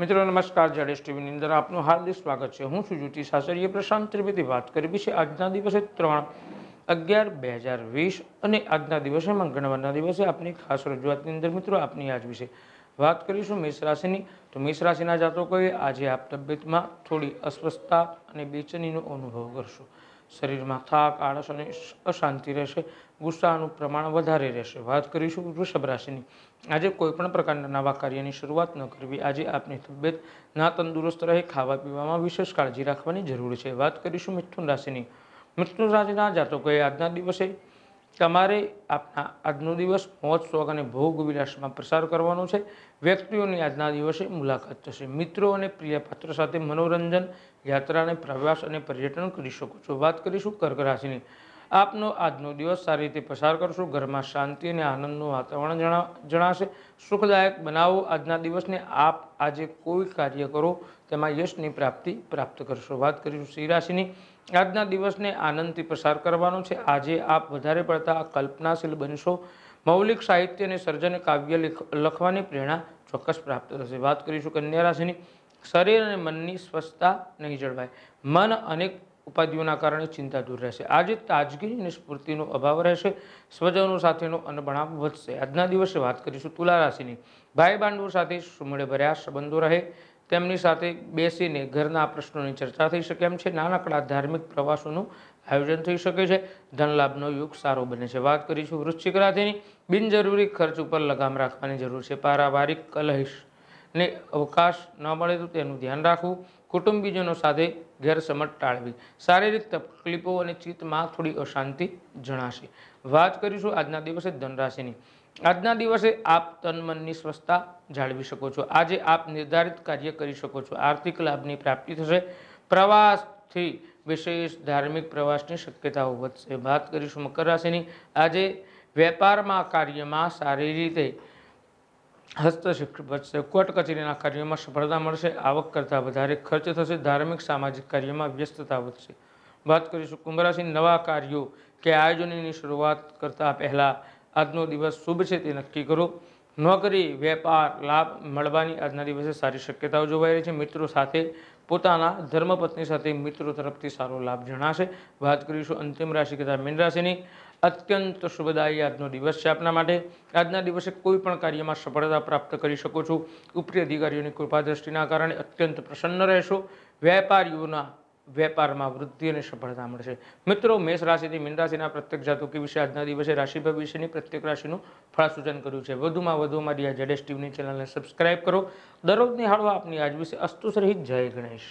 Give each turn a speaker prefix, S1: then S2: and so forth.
S1: મિત્રો નમસ્કાર જડેશ ટીવીની અંદર આપનું હાર્દિક સ્વાગત છે હું છું જ્યોતિ સાસરીએ પ્રશાંત ત્રિવેદી વાત કરવી છે આજના દિવસે ત્રણ અગિયાર બે હજાર વીસ અને આજના દિવસે મંગળવારના દિવસે આપની ખાસ રજૂઆતની અંદર મિત્રો આપની આજ વિશે વાત કરીશું મેષ રાશિની તો મેષ રાશિના જાતકોએ આજે આપ તબિયતમાં થોડી અસ્વસ્થતા અને બેચેનીનો અનુભવ કરશો શરીરમાં થાક આળસ અને અશાંતિ રહેશે ગુસ્સાનું પ્રમાણ વધારે રહેશે વાત કરીશું વૃષભ રાશિની આજે કોઈપણ પ્રકારના નવા કાર્યની શરૂઆત ન કરવી આજે આપની તબિયત ના તંદુરસ્ત રહે ખાવા પીવામાં વિશેષ કાળજી રાખવાની જરૂર છે વાત કરીશું મિથુન રાશિની મિથુન રાશિના જાતકોએ આજના દિવસે તમારે આપના આજનો દિવસ મોજ શોખ અને ભોગ વિલાસમાં પ્રસાર કરવાનો છે વ્યક્તિઓની આજના દિવસે મુલાકાત થશે મિત્રો અને પ્રિય પાત્ર સાથે મનોરંજન યાત્રાને પ્રવાસ અને પર્યટન કરી શકો છો વાત કરીશું કર્ક રાશિની આપનો આજનો દિવસ સારી રીતે પસાર કરશો ઘરમાં શાંતિ અને આનંદનું વાતાવરણ જણાશે સુખદાયક બનાવો આજના દિવસને આપ આજે કોઈ કાર્ય કરો તેમાં યશની પ્રાપ્તિ પ્રાપ્ત કરશો વાત કરીશું સિંહ રાશિની આજના દિવસને આનંદથી પસાર કરવાનો છે આજે આપ વધારે પડતા કલ્પનાશીલ બનશો મૌલિક સાહિત્ય અને સર્જન કાવ્ય લખવાની પ્રેરણા ચોક્કસ પ્રાપ્ત થશે વાત કરીશું કન્યા રાશિની શરીર અને મનની સ્વચ્છતા નહીં જળવાય મન અનેક ઉપાધિઓના કારણે ચિંતા દૂર રહેશે આજે તાજગી અને સ્ફૂર્તિનો અભાવ રહેશે સ્વજનો સાથેનો અનબણાવ વધશે આજના દિવસે વાત કરીશું તુલા રાશિની ભાઈ બાંડવો સાથે સુમેળ ભર્યા સંબંધો રહે તેમની સાથે બેસીને ઘરના પ્રશ્નોની ચર્ચા થઈ શકે એમ છે નાનકડા ધાર્મિક પ્રવાસોનું આયોજન થઈ શકે છે ધનલાભનો યુગ સારો બને છે વાત કરીશું વૃશ્ચિક રાશિની બિનજરૂરી ખર્ચ ઉપર લગામ રાખવાની જરૂર છે પારિવારિક કલહિશ ને અવકાશ ન મળે તો તેનું ધ્યાન રાખવું કુટુંબીજનો સાથે ગેરસમજ ટાળવી શારીરિક તકલીફો અને ચિત્તમાં થોડી અશાંતિ જણાશે વાત કરીશું આજના દિવસે ધનરાશિની આજના દિવસે આપ તન મનની સ્વસ્થતા જાળવી શકો છો આજે આપ નિર્ધારિત કાર્ય કરી શકો છો આર્થિક લાભની પ્રાપ્તિ થશે પ્રવાસથી વિશેષ ધાર્મિક પ્રવાસની શક્યતાઓ વધશે વાત કરીશું મકર રાશિની આજે વેપારમાં કાર્યમાં સારી રીતે હસ્તશિક્ષ વધશે કોર્ટ કચેરીના કાર્યમાં સફળતા મળશે આવક કરતાં વધારે ખર્ચ થશે ધાર્મિક સામાજિક કાર્યમાં વ્યસ્તતા વધશે વાત કરીશું કુંભ નવા કાર્યો કે આયોજનની શરૂઆત કરતાં પહેલાં આજનો દિવસ શુભ છે તે નક્કી કરો નોકરી વેપાર લાભ મળવાની આજના દિવસે સારી શક્યતાઓ જોવાઈ રહી છે મિત્રો સાથે પોતાના ધર્મપત્ની સાથે મિત્રો તરફથી સારો લાભ જણાશે વાત કરીશું અંતિમ રાશિ તથા મીન રાશિની અત્યંત શુભદાયી આજનો દિવસ છે આપના માટે આજના દિવસે કોઈ પણ કાર્યમાં સફળતા પ્રાપ્ત કરી શકો છો ઉપરી અધિકારીઓની કૃપા દ્રષ્ટિના કારણે અત્યંત પ્રસન્ન રહેશો વેપારીઓના વેપારમાં વૃદ્ધિ અને સફળતા મળશે મિત્રો મેષ રાશિથી મીન રાશિના પ્રત્યેક જાતકી વિશે આજના દિવસે રાશિ ભવિષ્યની પ્રત્યેક રાશિનું ફળસૂચન કર્યું છે વધુમાં વધુ મારી આ જેડેસ ટીવીની ચેનલને સબસ્ક્રાઇબ કરો દરરોજ નિહાળવા આપની આજ વિશે અસ્તુસ જય ગણેશ